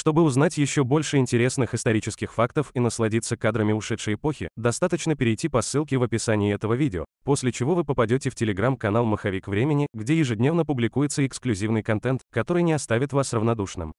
Чтобы узнать еще больше интересных исторических фактов и насладиться кадрами ушедшей эпохи, достаточно перейти по ссылке в описании этого видео, после чего вы попадете в телеграм-канал «Маховик времени», где ежедневно публикуется эксклюзивный контент, который не оставит вас равнодушным.